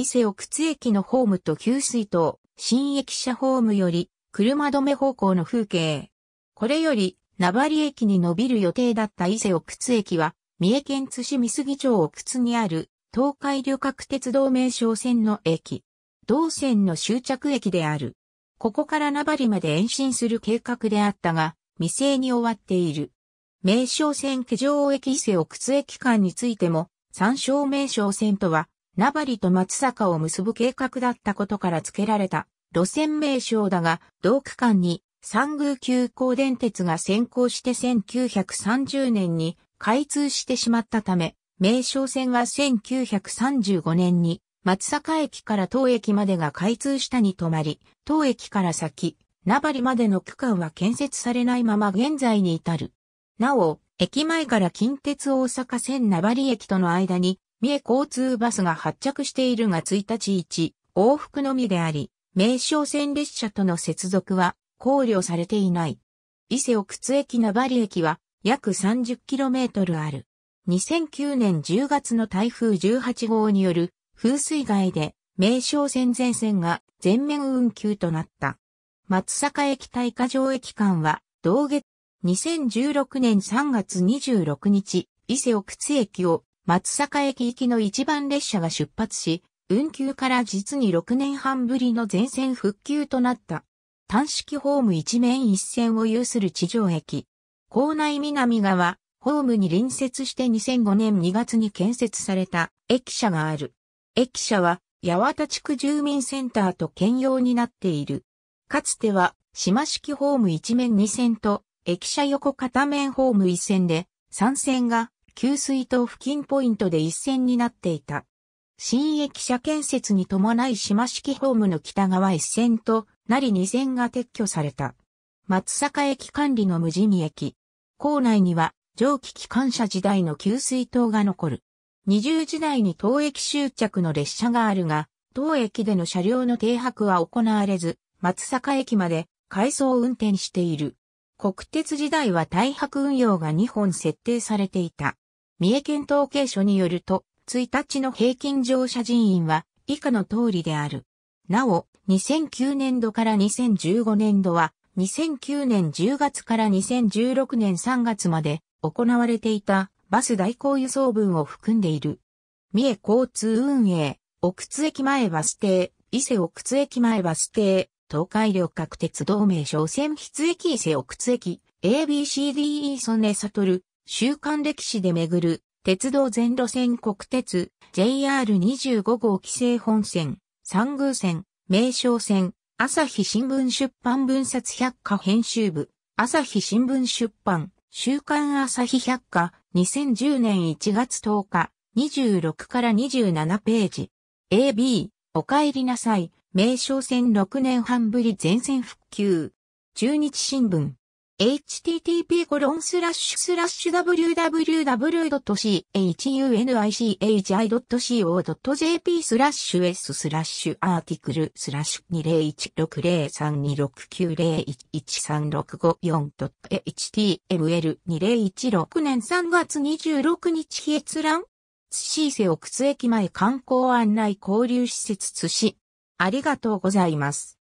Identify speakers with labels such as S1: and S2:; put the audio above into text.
S1: 伊勢奥津駅のホームと給水塔、新駅舎ホームより、車止め方向の風景。これより、名張駅に伸びる予定だった伊勢奥津駅は、三重県津市三杉町奥津にある、東海旅客鉄道名称線の駅。同線の終着駅である。ここから名張まで延伸する計画であったが、未成に終わっている。名称線下上駅伊勢奥津駅間についても、参照名称線とは名張と松坂を結ぶ計画だったことから付けられた路線名称だが、同区間に三宮急行電鉄が先行して1930年に開通してしまったため、名称線は1935年に松坂駅から当駅までが開通したに止まり、当駅から先、名張までの区間は建設されないまま現在に至る。なお、駅前から近鉄大阪線名張駅との間に三重交通バスが発着しているが1日1往復のみであり、名称線列車との接続は考慮されていない。伊勢奥津駅名張駅は約 30km ある。2009年10月の台風18号による風水害で名称線前線が全面運休となった。松坂駅対下城駅間は同月2016年3月26日伊勢奥津駅を松阪駅行きの一番列車が出発し、運休から実に6年半ぶりの全線復旧となった。単式ホーム一面一線を有する地上駅。構内南側、ホームに隣接して2005年2月に建設された駅舎がある。駅舎は八幡地区住民センターと兼用になっている。かつては島式ホーム一面二線と駅舎横片面ホーム一線で三線が給水塔付近ポイントで一線になっていた。新駅舎建設に伴い島式ホームの北側一線となり二線が撤去された。松坂駅管理の無人駅。構内には蒸気機関車時代の給水塔が残る。20時代に当駅終着の列車があるが、当駅での車両の停泊は行われず、松坂駅まで回送運転している。国鉄時代は大白運用が2本設定されていた。三重県統計所によると、1日の平均乗車人員は以下の通りである。なお、2009年度から2015年度は、2009年10月から2016年3月まで行われていたバス代行輸送分を含んでいる。三重交通運営、奥津駅前バス停、伊勢奥津駅前バス停、東海旅客鉄道名所線筆駅伊勢奥津駅、ABCDE 曽根悟、週刊歴史で巡る、鉄道全路線国鉄、JR25 号規制本線、三宮線、名称線、朝日新聞出版分冊百科編集部、朝日新聞出版、週刊朝日百科、2010年1月10日、26から27ページ。AB、お帰りなさい、名称線6年半ぶり全線復旧。中日新聞、http://www.chunich.co.jp スラッシュ s スラッシュアーティクルスラッシュ 2016032654.html 2016年3月26日日閲覧津市伊勢奥津駅前観光案内交流施設津市ありがとうございます。